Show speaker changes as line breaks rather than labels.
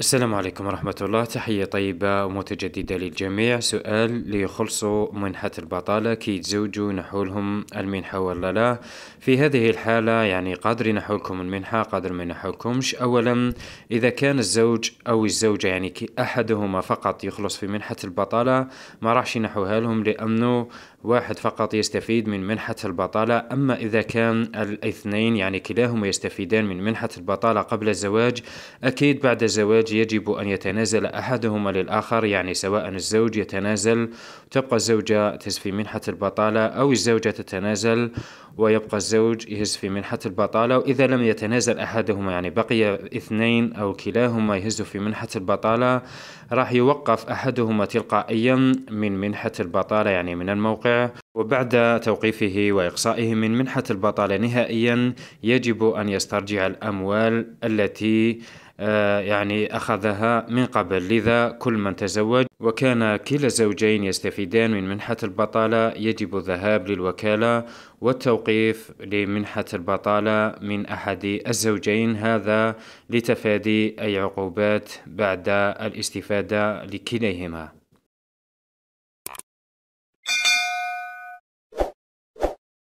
السلام عليكم ورحمة الله تحية طيبة ومتجددة للجميع سؤال ليخلصوا منحة البطالة كي يتزوجوا نحولهم المنحة ولا لا في هذه الحالة يعني قادر لكم المنحة قادر ما ينحولكمش أولا إذا كان الزوج أو الزوجة يعني كي أحدهما فقط يخلص في منحة البطالة ما راحش نحوها لهم لأنه واحد فقط يستفيد من منحة البطالة أما إذا كان الاثنين يعني كلاهما يستفيدان من منحة البطالة قبل الزواج أكيد بعد الزواج الزوج يجب أن يتنازل أحدهما للآخر يعني سواء الزوج يتنازل تبقى الزوجة تهز في منحة البطالة أو الزوجة تتنازل ويبقى الزوج يهز في منحة البطالة وإذا لم يتنازل أحدهما يعني بقي اثنين أو كلاهما يهز في منحة البطالة راح يوقف أحدهما تلقائيا من منحة البطالة يعني من الموقع وبعد توقيفه وإقصائه من منحة البطالة نهائيا يجب أن يسترجع الأموال التي آه، يعني أخذها من قبل لذا كل من تزوج وكان كلا الزوجين يستفيدان من منحة البطالة يجب الذهاب للوكالة والتوقيف لمنحة البطالة من أحد الزوجين هذا لتفادي أي عقوبات بعد الاستفادة لكليهما